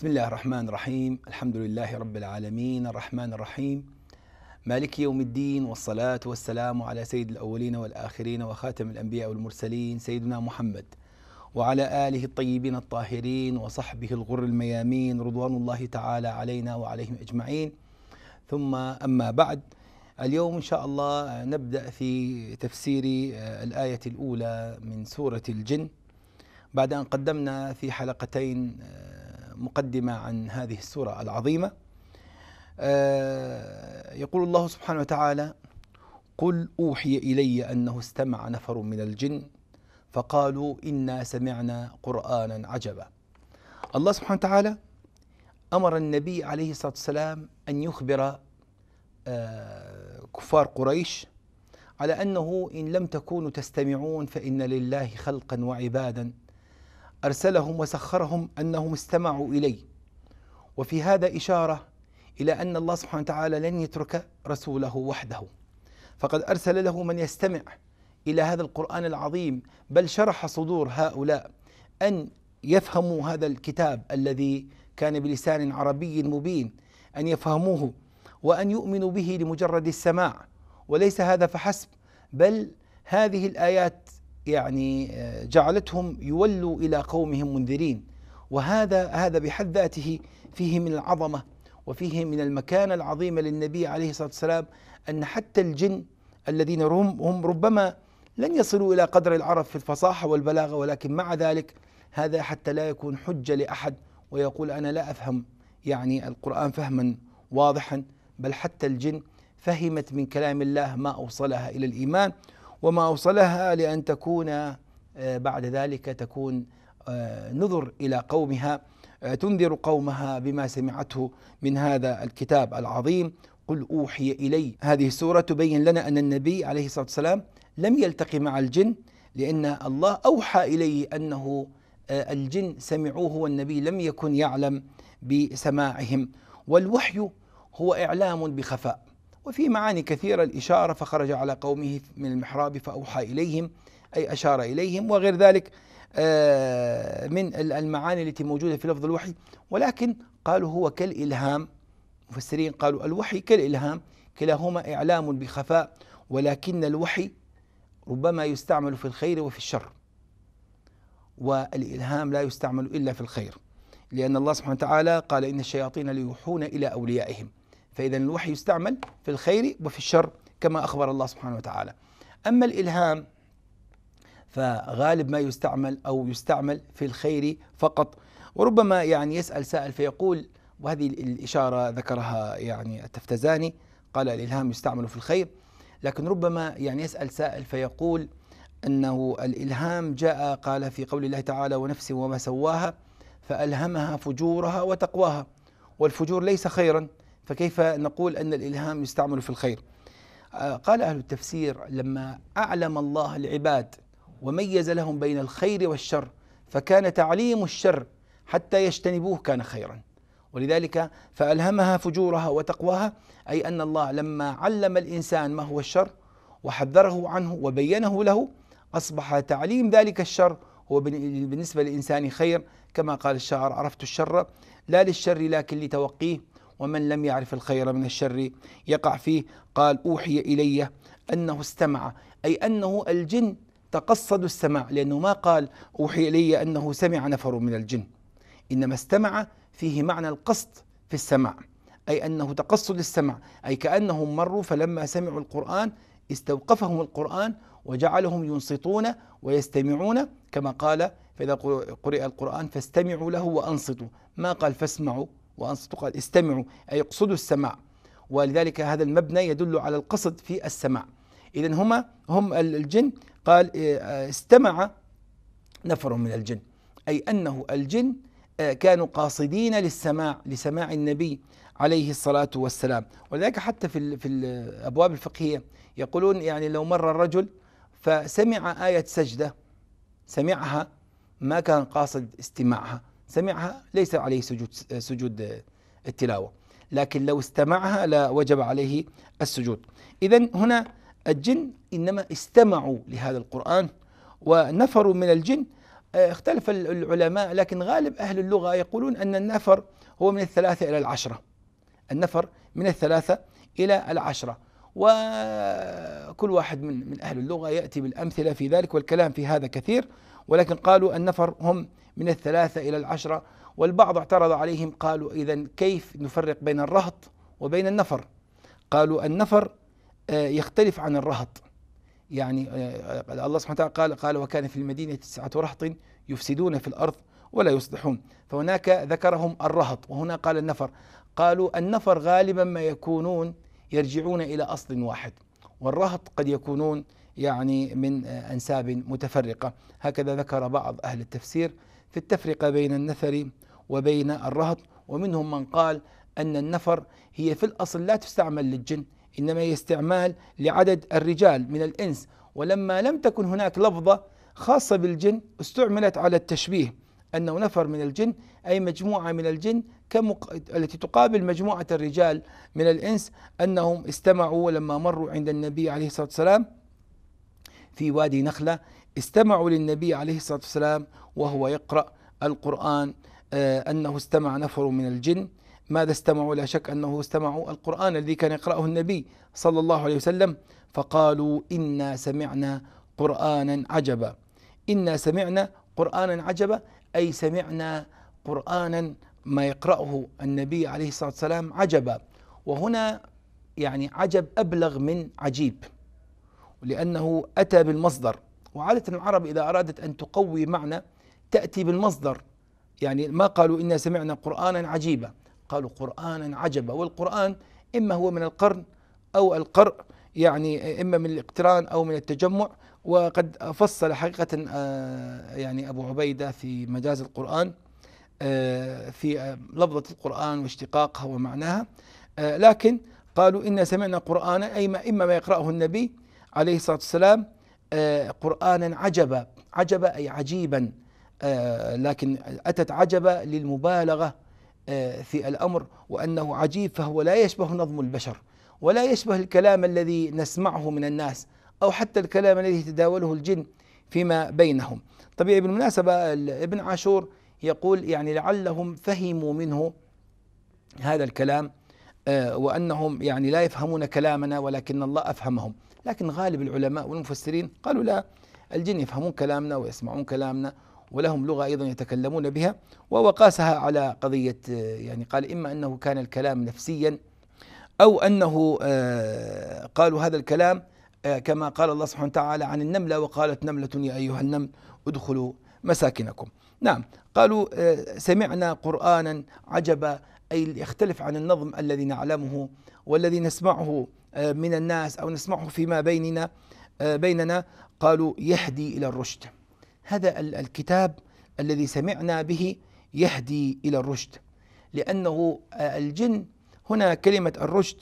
بسم الله الرحمن الرحيم الحمد لله رب العالمين الرحمن الرحيم مالك يوم الدين والصلاة والسلام على سيد الأولين والآخرين وخاتم الأنبياء والمرسلين سيدنا محمد وعلى آله الطيبين الطاهرين وصحبه الغر الميامين رضوان الله تعالى علينا وعليهم أجمعين ثم أما بعد اليوم إن شاء الله نبدأ في تفسير الآية الأولى من سورة الجن بعد أن قدمنا في حلقتين مقدمة عن هذه السورة العظيمة آه، يقول الله سبحانه وتعالى قل أوحي إلي أنه استمع نفر من الجن فقالوا إنا سمعنا قرآنا عجبا الله سبحانه وتعالى أمر النبي عليه الصلاة والسلام أن يخبر آه، كفار قريش على أنه إن لم تكونوا تستمعون فإن لله خلقا وعبادا أرسلهم وسخرهم أنهم استمعوا إلي وفي هذا إشارة إلى أن الله سبحانه وتعالى لن يترك رسوله وحده فقد أرسل له من يستمع إلى هذا القرآن العظيم بل شرح صدور هؤلاء أن يفهموا هذا الكتاب الذي كان بلسان عربي مبين أن يفهموه وأن يؤمنوا به لمجرد السماع وليس هذا فحسب بل هذه الآيات يعني آه، جعلتهم يولوا الى قومهم منذرين وهذا هذا بحد ذاته فيه من العظمه وفيه من المكانه العظيمه للنبي عليه الصلاه والسلام ان حتى الجن الذين هم ربما لن يصلوا الى قدر العرب في الفصاحه والبلاغه ولكن مع ذلك هذا حتى لا يكون حجه لاحد ويقول انا لا افهم يعني القران فهما واضحا بل حتى الجن فهمت من كلام الله ما اوصلها الى الايمان وما أوصلها لأن تكون آه، بعد ذلك تكون آه، نذر إلى قومها آه، تنذر قومها بما سمعته من هذا الكتاب العظيم قل أوحي إلي هذه السورة تبين لنا أن النبي عليه الصلاة والسلام لم يلتقي مع الجن لأن الله أوحى إليه أنه الجن سمعوه والنبي لم يكن يعلم بسماعهم والوحي هو إعلام بخفاء وفي معاني كثيرة الإشارة فخرج على قومه من المحراب فأوحى إليهم أي أشار إليهم وغير ذلك آه، من المعاني التي موجودة في لفظ الوحي ولكن قالوا هو كالإلهام مفسرين قالوا الوحي كالإلهام كلاهما إعلام بخفاء ولكن الوحي ربما يستعمل في الخير وفي الشر والإلهام لا يستعمل إلا في الخير لأن الله سبحانه وتعالى قال إن الشياطين ليوحون إلى أوليائهم فإذا الوحي يستعمل في الخير وفي الشر كما أخبر الله سبحانه وتعالى أما الإلهام فغالب ما يستعمل أو يستعمل في الخير فقط وربما يعني يسأل سائل فيقول وهذه الإشارة ذكرها يعني التفتزاني قال الإلهام يستعمل في الخير لكن ربما يعني يسأل سائل فيقول أنه الإلهام جاء قال في قول الله تعالى ونفس وما سواها فألهمها فجورها وتقواها والفجور ليس خيرا فكيف نقول أن الإلهام يستعمل في الخير آه، قال أهل التفسير لما أعلم الله العباد وميز لهم بين الخير والشر فكان تعليم الشر حتى يجتنبوه كان خيرا ولذلك فألهمها فجورها وتقواها أي أن الله لما علم الإنسان ما هو الشر وحذره عنه وبينه له أصبح تعليم ذلك الشر هو بالنسبة للإنسان خير كما قال الشاعر عرفت الشر لا للشر لكن لتوقيه ومن لم يعرف الخير من الشر يقع فيه قال أوحي إلي أنه استمع أي أنه الجن تقصدوا السماع لأنه ما قال أوحي إلي أنه سمع نفر من الجن إنما استمع فيه معنى القصد في السماع أي أنه تقصد السمع أي كأنهم مروا فلما سمعوا القرآن استوقفهم القرآن وجعلهم ينصتون ويستمعون كما قال فإذا قرئ القرآن فاستمعوا له وأنصتوا ما قال فاسمعوا وأنصتوا قال استمعوا أي اقصدوا السماع ولذلك هذا المبنى يدل على القصد في السماع إذا هما هم الجن قال آه، آه، استمع نفر من الجن أي أنه الجن آه، كانوا قاصدين للسماع لسماع النبي عليه الصلاة والسلام ولذلك حتى في في الأبواب الفقهية يقولون يعني لو مر الرجل فسمع آية سجدة سمعها ما كان قاصد استماعها سمعها ليس عليه سجود سجود التلاوة لكن لو استمعها لا وجب عليه السجود إذا هنا الجن إنما استمعوا لهذا القرآن ونفر من الجن آه، اختلف العلماء لكن غالب أهل اللغة يقولون أن النفر هو من الثلاثة إلى العشرة النفر من الثلاثة إلى العشرة وكل واحد من من أهل اللغة يأتي بالأمثلة في ذلك والكلام في هذا كثير ولكن قالوا النفر هم من الثلاثة إلى العشرة والبعض اعترض عليهم قالوا إذا كيف نفرق بين الرهط وبين النفر قالوا النفر آه، يختلف عن الرهط يعني آه، آه، الله سبحانه وتعالى قال قال وكان في المدينة تسعة رهط يفسدون في الأرض ولا يصلحون فهناك ذكرهم الرهط وهنا قال النفر قالوا النفر غالبا ما يكونون يرجعون إلى أصل واحد والرهط قد يكونون يعني من آه، أنساب متفرقة هكذا ذكر بعض أهل التفسير في التفرقة بين النثر وبين الرهط ومنهم من قال أن النفر هي في الأصل لا تستعمل للجن إنما هي استعمال لعدد الرجال من الإنس ولما لم تكن هناك لفظة خاصة بالجن استعملت على التشبيه أنه نفر من الجن أي مجموعة من الجن كمق... التي تقابل مجموعة الرجال من الإنس أنهم استمعوا لما مروا عند النبي عليه الصلاة والسلام في وادي نخلة استمعوا للنبي عليه الصلاة والسلام وهو يقرأ القرآن آه، أنه استمع نفر من الجن ماذا استمعوا لا شك أنه استمعوا القرآن الذي كان يقرأه النبي صلى الله عليه وسلم فقالوا إنا سمعنا قرآنا عجبا إنا سمعنا قرآنا عجبا أي سمعنا قرآنا ما يقرأه النبي عليه الصلاة والسلام عجبا وهنا يعني عجب أبلغ من عجيب لأنه أتى بالمصدر وعادة العرب إذا أرادت أن تقوي معنى تأتي بالمصدر يعني ما قالوا إنا سمعنا قرآنا عجيبا قالوا قرآنا عجبا والقرآن إما هو من القرن أو القرء يعني إما من الاقتران أو من التجمع وقد فصل حقيقة آه، يعني أبو عبيدة في مجاز القرآن آه، في آه، لفظة القرآن واشتقاقها ومعناها لكن قالوا إنا سمعنا قرآنا أي ما إما ما يقرأه النبي عليه الصلاة والسلام آه، قرآنا عجبا عجبا أي عجيبا آه، لكن أتت عجبا للمبالغة آه، في الأمر وأنه عجيب فهو لا يشبه نظم البشر ولا يشبه الكلام الذي نسمعه من الناس أو حتى الكلام الذي يتداوله الجن فيما بينهم طبيعي بالمناسبة ابن عاشور يقول يعني لعلهم فهموا منه هذا الكلام وأنهم يعني لا يفهمون كلامنا ولكن الله أفهمهم لكن غالب العلماء والمفسرين قالوا لا الجن يفهمون كلامنا ويسمعون كلامنا ولهم لغة أيضا يتكلمون بها ووقاسها على قضية يعني قال إما أنه كان الكلام نفسيا أو أنه آه، قالوا هذا الكلام آه، كما قال الله سبحانه وتعالى عن النملة وقالت نملة يا أيها النمل ادخلوا مساكنكم نعم قالوا آه، سمعنا قرآنا عجبا أي يختلف عن النظم الذي نعلمه والذي نسمعه آه، من الناس أو نسمعه فيما بيننا آه، بيننا قالوا يهدي إلى الرشد هذا الكتاب الذي سمعنا به يهدي إلى الرشد لأنه آه، الجن هنا كلمة الرشد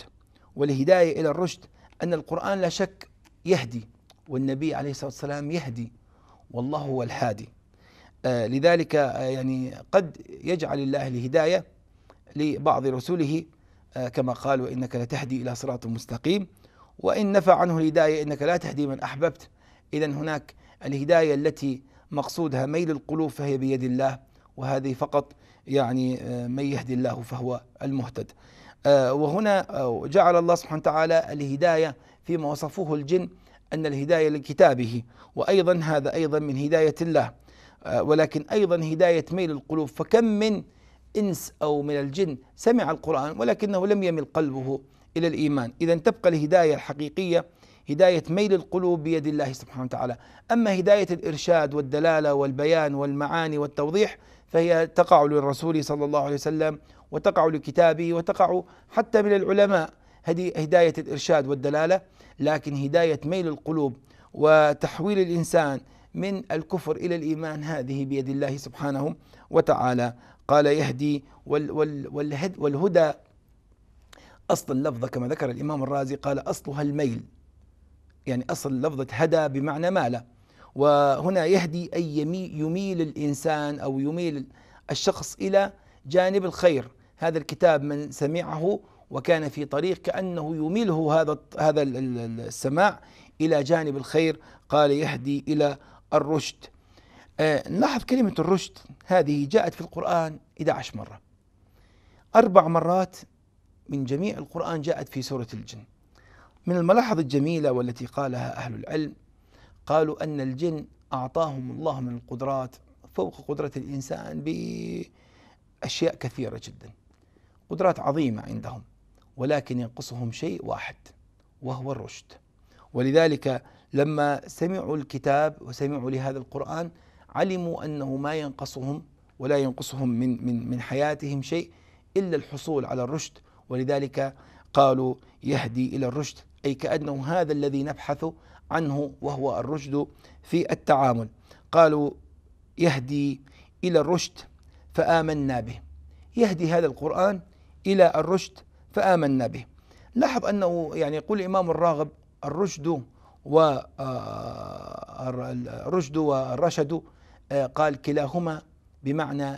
والهداية إلى الرشد أن القرآن لا شك يهدي والنبي عليه الصلاة والسلام يهدي والله هو الهادي لذلك يعني قد يجعل الله الهداية لبعض رسله آه، كما قال وإنك لتهدي إلى صراط مستقيم وإن نفى عنه الهداية إنك لا تهدي من أحببت إذا هناك الهداية التي مقصودها ميل القلوب فهي بيد الله وهذه فقط يعني آه، من يهدي الله فهو المهتد آه، وهنا جعل الله سبحانه وتعالى الهداية فيما وصفوه الجن أن الهداية لكتابه وأيضا هذا أيضا من هداية الله ولكن أيضا هداية ميل القلوب فكم من الإنس أو من الجن سمع القرآن ولكنه لم يمل قلبه إلى الإيمان إذا تبقى الهداية الحقيقية هداية ميل القلوب بيد الله سبحانه وتعالى أما هداية الإرشاد والدلالة والبيان والمعاني والتوضيح فهي تقع للرسول صلى الله عليه وسلم وتقع لكتابه وتقع حتى من العلماء هذه هداية الإرشاد والدلالة لكن هداية ميل القلوب وتحويل الإنسان من الكفر إلى الإيمان هذه بيد الله سبحانه وتعالى قال يهدي وال وال والهد والهدى أصل اللفظة كما ذكر الإمام الرازي قال أصلها الميل يعني أصل لفظة هدى بمعنى مالة وهنا يهدي أي يميل الإنسان أو يميل الشخص إلى جانب الخير هذا الكتاب من سمعه وكان في طريق كأنه يميله هذا هذا السماع إلى جانب الخير قال يهدي إلى الرشد آه، نلاحظ كلمة الرشد هذه جاءت في القرآن 11 مرة أربع مرات من جميع القرآن جاءت في سورة الجن من الملاحظ الجميلة والتي قالها أهل العلم قالوا أن الجن أعطاهم الله من القدرات فوق قدرة الإنسان بأشياء كثيرة جدا قدرات عظيمة عندهم ولكن ينقصهم شيء واحد وهو الرشد ولذلك لما سمعوا الكتاب وسمعوا لهذا القرآن علموا انه ما ينقصهم ولا ينقصهم من من من حياتهم شيء الا الحصول على الرشد ولذلك قالوا يهدي الى الرشد اي كانه هذا الذي نبحث عنه وهو الرشد في التعامل قالوا يهدي الى الرشد فامنا به يهدي هذا القران الى الرشد فامنا به لاحظ انه يعني يقول الامام الراغب الرشد آه، والرشد والرشد آه، قال كلاهما بمعنى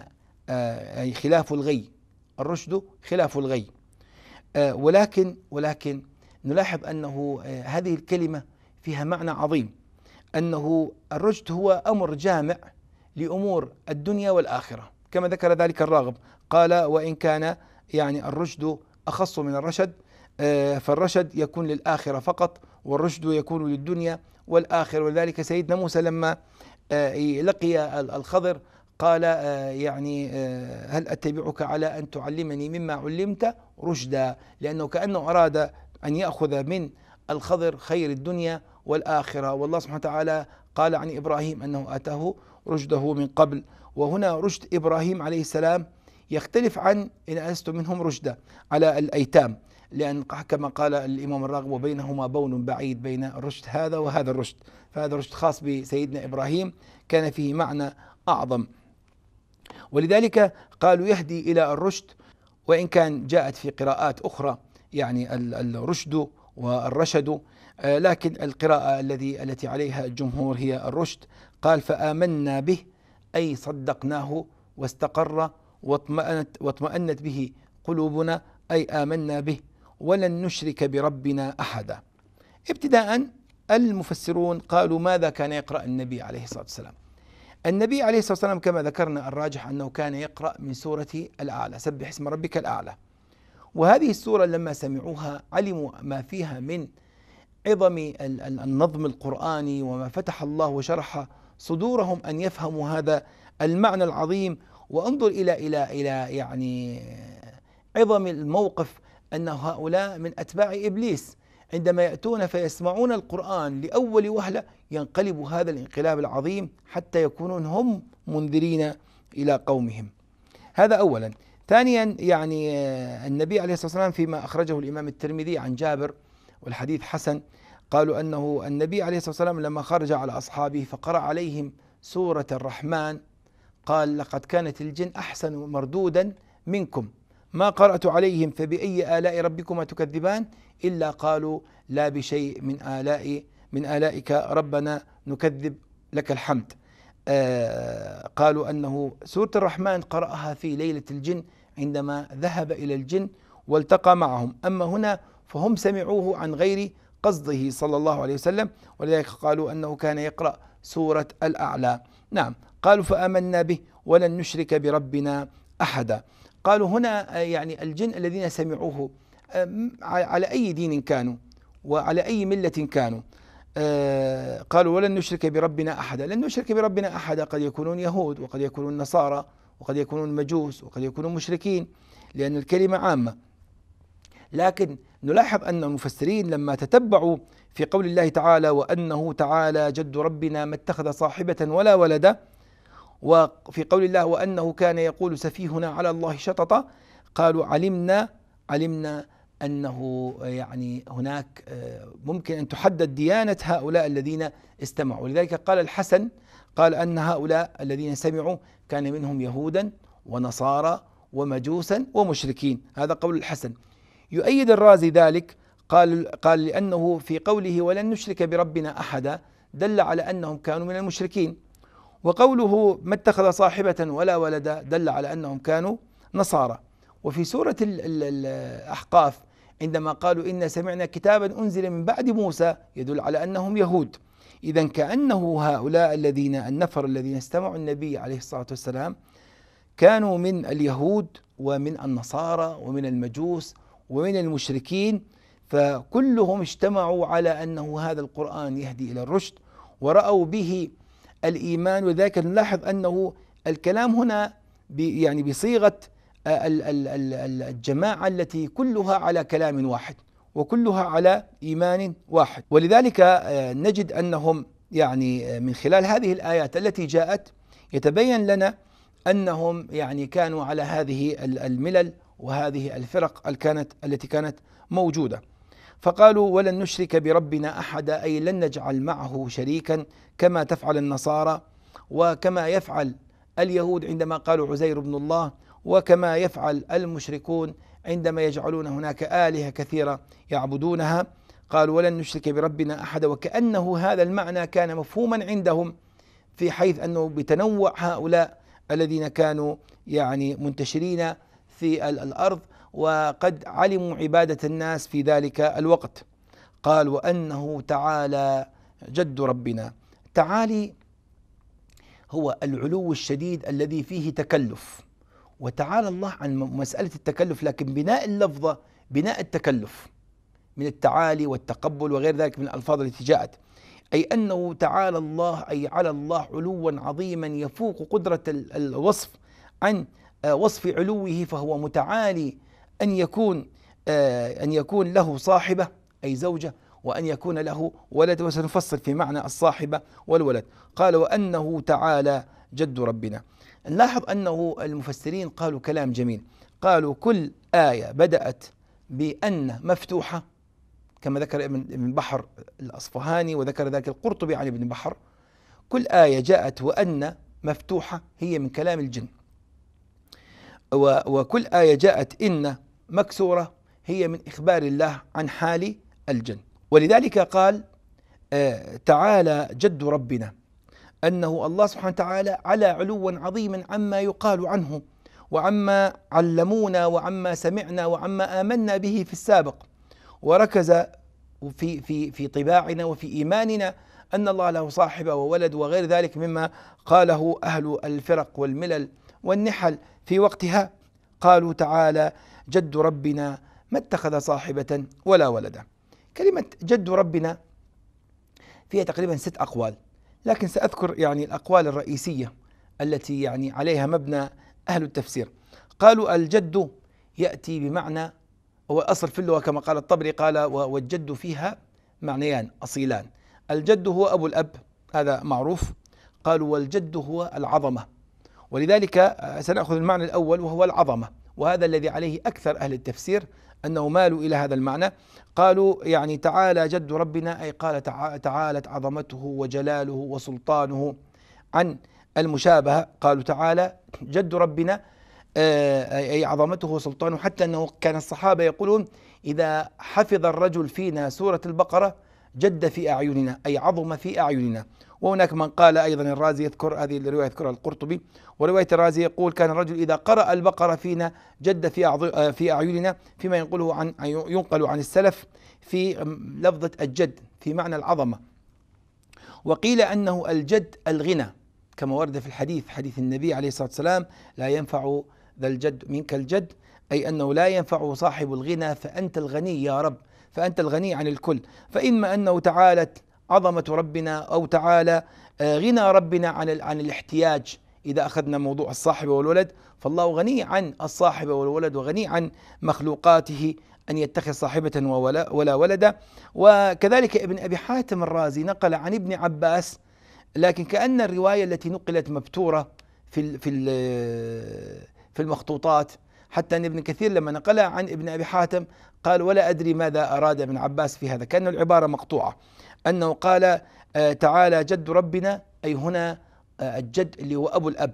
آه، أي خلاف الغي الرشد خلاف الغي آه، ولكن ولكن نلاحظ أنه هذه الكلمة فيها معنى عظيم أنه الرشد هو أمر جامع لأمور الدنيا والآخرة كما ذكر ذلك الراغب قال وإن كان يعني الرشد أخص من الرشد فالرشد يكون للآخرة فقط والرشد يكون للدنيا والآخرة ولذلك سيدنا موسى لما آه، لقي الخضر قال آه، يعني آه، هل أتبعك على أن تعلمني مما علمت رشدا لأنه كأنه أراد أن يأخذ من الخضر خير الدنيا والآخرة والله سبحانه وتعالى قال عن إبراهيم أنه أتاه رشده من قبل وهنا رشد إبراهيم عليه السلام يختلف عن إن أنست منهم رشدا على الأيتام لأن كما قال الإمام الراغب وبينهما بون بعيد بين الرشد هذا وهذا الرشد فهذا الرشد خاص بسيدنا إبراهيم كان فيه معنى أعظم ولذلك قالوا يهدي إلى الرشد وإن كان جاءت في قراءات أخرى يعني الرشد والرشد آه، لكن القراءة الذي التي عليها الجمهور هي الرشد قال فآمنا به أي صدقناه واستقر واطمأنت, واطمأنت به قلوبنا أي آمنا به ولن نشرك بربنا احدا. ابتداء المفسرون قالوا ماذا كان يقرا النبي عليه الصلاه والسلام؟ النبي عليه الصلاه والسلام كما ذكرنا الراجح انه كان يقرا من سوره الاعلى، سبح اسم ربك الاعلى. وهذه السوره لما سمعوها علموا ما فيها من عظم النظم القراني وما فتح الله وشرح صدورهم ان يفهموا هذا المعنى العظيم وانظر الى الى الى يعني عظم الموقف أن هؤلاء من أتباع إبليس عندما يأتون فيسمعون القرآن لأول وهلة ينقلب هذا الانقلاب العظيم حتى يكونون هم منذرين إلى قومهم هذا أولا ثانيا يعني آه، النبي عليه الصلاة والسلام فيما أخرجه الإمام الترمذي عن جابر والحديث حسن قالوا أنه النبي عليه الصلاة والسلام لما خرج على أصحابه فقرأ عليهم سورة الرحمن قال لقد كانت الجن أحسن مردودا منكم ما قرأت عليهم فبأي آلاء ربكما تكذبان إلا قالوا لا بشيء من آلاء من آلائك ربنا نكذب لك الحمد آه قالوا أنه سورة الرحمن قرأها في ليلة الجن عندما ذهب إلى الجن والتقى معهم أما هنا فهم سمعوه عن غير قصده صلى الله عليه وسلم ولذلك قالوا أنه كان يقرأ سورة الأعلى نعم قالوا فآمنا به ولن نشرك بربنا أحدا قالوا هنا آه، يعني الجن الذين سمعوه آه، على أي دين كانوا وعلى أي ملة كانوا آه، قالوا ولن نشرك بربنا أحدا لن نشرك بربنا أحدا قد يكونون يهود وقد يكونون نصارى وقد يكونون مجوس وقد يكونون مشركين لأن الكلمة عامة لكن نلاحظ أن المفسرين لما تتبعوا في قول الله تعالى وأنه تعالى جد ربنا ما اتخذ صاحبة ولا ولدا وفي قول الله وأنه كان يقول سفيهنا على الله شططا قالوا علمنا علمنا أنه يعني هناك آه، ممكن أن تحدد ديانة هؤلاء الذين استمعوا لذلك قال الحسن قال أن هؤلاء الذين سمعوا كان منهم يهودا ونصارى ومجوسا ومشركين هذا قول الحسن يؤيد الرازي ذلك قال قال لأنه في قوله ولن نشرك بربنا أحدا دل على أنهم كانوا من المشركين وقوله ما اتخذ صاحبة ولا ولدا دل على أنهم كانوا نصارى وفي سورة الأحقاف عندما قالوا إن سمعنا كتابا أنزل من بعد موسى يدل على أنهم يهود إذا كأنه هؤلاء الذين النفر الذين استمعوا النبي عليه الصلاة والسلام كانوا من اليهود ومن النصارى ومن المجوس ومن المشركين فكلهم اجتمعوا على أنه هذا القرآن يهدي إلى الرشد ورأوا به الإيمان وذلك نلاحظ أنه الكلام هنا يعني بصيغة آه، الجماعة التي كلها على كلام واحد وكلها على إيمان واحد ولذلك آه، نجد أنهم يعني آه، من خلال هذه الآيات التي جاءت يتبين لنا أنهم يعني كانوا على هذه الملل وهذه الفرق كانت التي كانت موجودة فقالوا ولن نشرك بربنا أحدا أي لن نجعل معه شريكا كما تفعل النصارى وكما يفعل اليهود عندما قالوا عزير بن الله وكما يفعل المشركون عندما يجعلون هناك آلهة كثيرة يعبدونها قالوا ولن نشرك بربنا أحد وكأنه هذا المعنى كان مفهوما عندهم في حيث أنه بتنوع هؤلاء الذين كانوا يعني منتشرين في الأرض وقد علموا عبادة الناس في ذلك الوقت قال وأنه تعالى جد ربنا تعالي هو العلو الشديد الذي فيه تكلف وتعالى الله عن مسألة التكلف لكن بناء اللفظة بناء التكلف من التعالي والتقبل وغير ذلك من الألفاظ التي جاءت أي أنه تعالى الله أي على الله علوا عظيما يفوق قدرة الوصف عن آه، وصف علوه فهو متعالي أن يكون آه، أن يكون له صاحبة أي زوجة وأن يكون له ولد وسنفصل في معنى الصاحبة والولد قال وأنه تعالى جد ربنا نلاحظ أنه المفسرين قالوا كلام جميل قالوا كل آية بدأت بأن مفتوحة كما ذكر ابن بحر الأصفهاني وذكر ذلك القرطبي عن ابن بحر كل آية جاءت وأن مفتوحة هي من كلام الجن وكل آية جاءت إن مكسورة هي من إخبار الله عن حال الجن ولذلك قال آه، تعالى جد ربنا انه الله سبحانه وتعالى على علوا عظيما عما يقال عنه وعما علمونا وعما سمعنا وعما امنا به في السابق وركز في في في طباعنا وفي ايماننا ان الله له صاحبه وولد وغير ذلك مما قاله اهل الفرق والملل والنحل في وقتها قالوا تعالى جد ربنا ما اتخذ صاحبه ولا ولدا كلمة جد ربنا فيها تقريبا ست أقوال لكن سأذكر يعني الأقوال الرئيسية التي يعني عليها مبنى أهل التفسير قالوا الجد يأتي بمعنى هو أصل في اللغة كما قال الطبري قال والجد فيها معنيان أصيلان الجد هو أبو الأب هذا معروف قالوا والجد هو العظمة ولذلك آه، سنأخذ المعنى الأول وهو العظمة وهذا الذي عليه أكثر أهل التفسير أنه مالوا إلى هذا المعنى قالوا يعني تعالى جد ربنا أي قال تعالت عظمته وجلاله وسلطانه عن المشابهة قالوا تعالى جد ربنا آه، أي عظمته وسلطانه حتى أنه كان الصحابة يقولون إذا حفظ الرجل فينا سورة البقرة جد في أعيننا أي عظم في أعيننا وهناك من قال أيضا الرازي يذكر هذه الرواية يذكرها القرطبي ورواية الرازي يقول كان الرجل إذا قرأ البقرة فينا جد في في أعيننا فيما ينقله عن ينقل عن السلف في لفظة الجد في معنى العظمة وقيل أنه الجد الغنى كما ورد في الحديث حديث النبي عليه الصلاة والسلام لا ينفع ذا الجد منك الجد أي أنه لا ينفع صاحب الغنى فأنت الغني يا رب فأنت الغني عن الكل فإما أنه تعالت عظمة ربنا أو تعالى آه، غنى ربنا عن عن الاحتياج إذا أخذنا موضوع الصاحب والولد فالله غني عن الصاحب والولد وغني عن مخلوقاته أن يتخذ صاحبة ولا, ولا ولدا وكذلك ابن أبي حاتم الرازي نقل عن ابن عباس لكن كأن الرواية التي نقلت مبتورة في في في المخطوطات حتى أن ابن كثير لما نقلها عن ابن أبي حاتم قال ولا أدري ماذا أراد ابن عباس في هذا كأن العبارة مقطوعة أنه قال آه، تعالى جد ربنا أي هنا آه، الجد اللي هو أبو الأب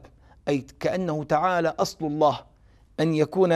أي كأنه تعالى أصل الله أن يكون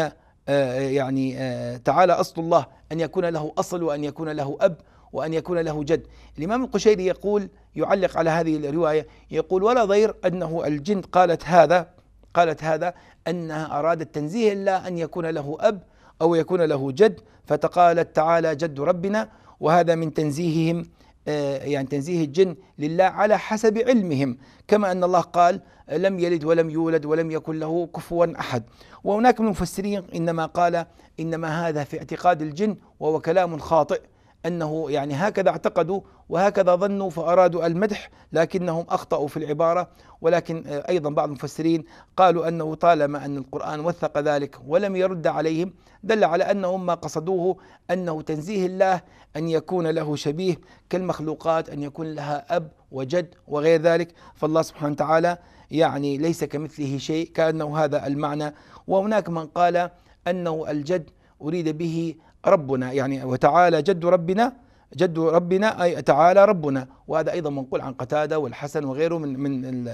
آه، يعني تعالى أصل الله أن يكون له أصل وأن يكون له أب وأن يكون له جد الإمام القشيري يقول يعلق على هذه الرواية يقول ولا ضير أنه الجن قالت هذا قالت هذا أنها أرادت تنزيه الله أن يكون له أب أو يكون له جد فتقالت تعالى جد ربنا وهذا من تنزيههم آه، يعني تنزيه الجن لله على حسب علمهم كما أن الله قال لم يلد ولم يولد ولم يكن له كفوا أحد وهناك من المفسرين إنما قال إنما هذا في اعتقاد الجن وهو كلام خاطئ أنه يعني هكذا اعتقدوا وهكذا ظنوا فأرادوا المدح لكنهم أخطأوا في العبارة ولكن آه، أيضا بعض المفسرين قالوا أنه طالما أن القرآن وثق ذلك ولم يرد عليهم دل على أنهم ما قصدوه أنه تنزيه الله أن يكون له شبيه كالمخلوقات أن يكون لها أب وجد وغير ذلك فالله سبحانه وتعالى يعني ليس كمثله شيء كأنه هذا المعنى وهناك من قال أنه الجد أريد به ربنا يعني وتعالى جد ربنا جد ربنا أي تعالى ربنا وهذا أيضا منقول عن قتادة والحسن وغيره من من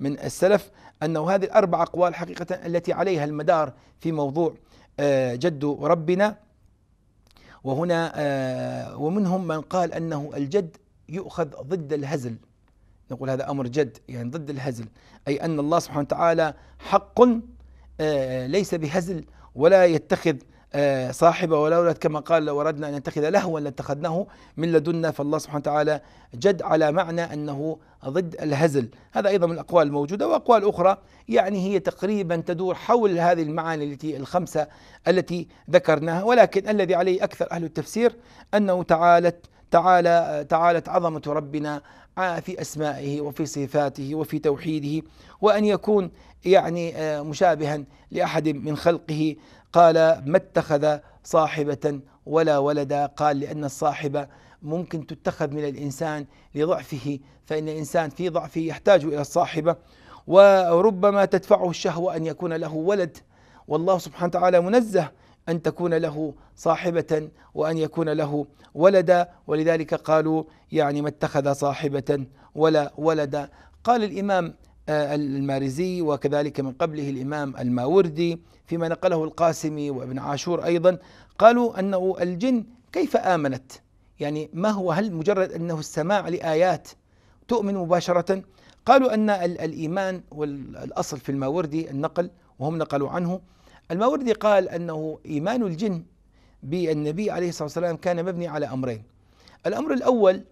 من السلف أنه هذه الأربع أقوال حقيقة التي عليها المدار في موضوع آه، جد ربنا وهنا آه، ومنهم من قال أنه الجد يؤخذ ضد الهزل نقول هذا أمر جد يعني ضد الهزل أي أن الله سبحانه وتعالى حق آه، ليس بهزل ولا يتخذ آه، صاحبه ولا ولد كما قال لو أردنا أن نتخذ لهوا لاتخذناه من لدنا فالله سبحانه وتعالى جد على معنى أنه ضد الهزل هذا أيضا من الأقوال الموجودة وأقوال أخرى يعني هي تقريبا تدور حول هذه المعاني التي الخمسة التي ذكرناها ولكن الذي عليه أكثر أهل التفسير أنه تعالت تعالى تعالت عظمة ربنا في أسمائه وفي صفاته وفي توحيده وأن يكون يعني آه، مشابها لأحد من خلقه قال ما اتخذ صاحبة ولا ولدا قال لأن الصاحبة ممكن تتخذ من الإنسان لضعفه فإن الإنسان في ضعفه يحتاج إلى الصاحبة وربما تدفعه الشهوة أن يكون له ولد والله سبحانه وتعالى منزه أن تكون له صاحبة وأن يكون له ولدا ولذلك قالوا يعني ما اتخذ صاحبة ولا ولدا قال الإمام آه، المارزي وكذلك من قبله الإمام الماوردي فيما نقله القاسمي وابن عاشور أيضا قالوا أنه الجن كيف آمنت يعني ما هو هل مجرد أنه السماع لآيات تؤمن مباشرة قالوا أن الإيمان والأصل في الماوردي النقل وهم نقلوا عنه الماوردي قال أنه إيمان الجن بالنبي عليه الصلاة والسلام كان مبني على أمرين الأمر الأول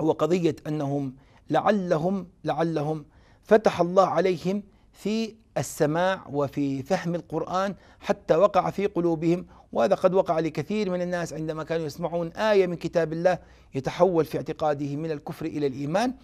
هو قضية أنهم لعلهم لعلهم فتح الله عليهم في السماع وفي فهم القرآن حتى وقع في قلوبهم وهذا قد وقع لكثير من الناس عندما كانوا يسمعون آية من كتاب الله يتحول في اعتقاده من الكفر إلى الإيمان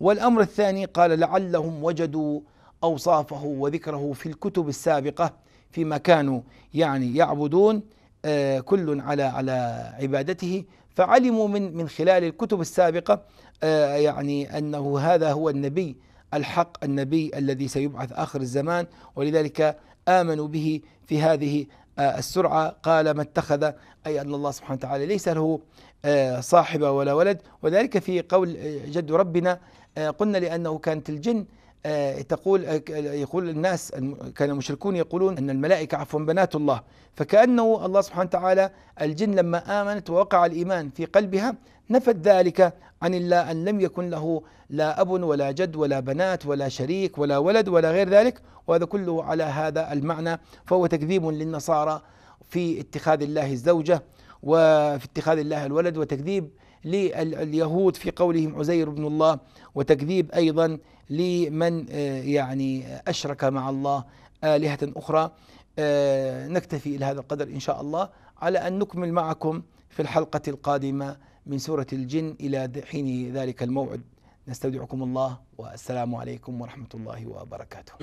والأمر الثاني قال لعلهم وجدوا أوصافه وذكره في الكتب السابقة فيما كانوا يعني يعبدون آه، كل على على عبادته فعلموا من من خلال الكتب السابقة آه، يعني أنه هذا هو النبي الحق النبي الذي سيبعث آخر الزمان ولذلك آمنوا به في هذه آه، السرعة قال ما اتخذ أي أن الله سبحانه وتعالى ليس له آه، صاحبة ولا ولد وذلك في قول آه، جد ربنا قلنا لأنه كانت الجن آه، تقول آه، يقول الناس كان المشركون يقولون ان الملائكه عفوا بنات الله فكانه الله سبحانه وتعالى الجن لما امنت ووقع الايمان في قلبها نفت ذلك عن الله ان لم يكن له لا اب ولا جد ولا بنات ولا شريك ولا ولد ولا غير ذلك وهذا كله على هذا المعنى فهو تكذيب للنصارى في اتخاذ الله الزوجه وفي اتخاذ الله الولد وتكذيب لليهود في قولهم عزير بن الله وتكذيب أيضا لمن آه، يعني أشرك مع الله آلهة أخرى آه، نكتفي إلى هذا القدر إن شاء الله على أن نكمل معكم في الحلقة القادمة من سورة الجن إلى حين ذلك الموعد نستودعكم الله والسلام عليكم ورحمة الله وبركاته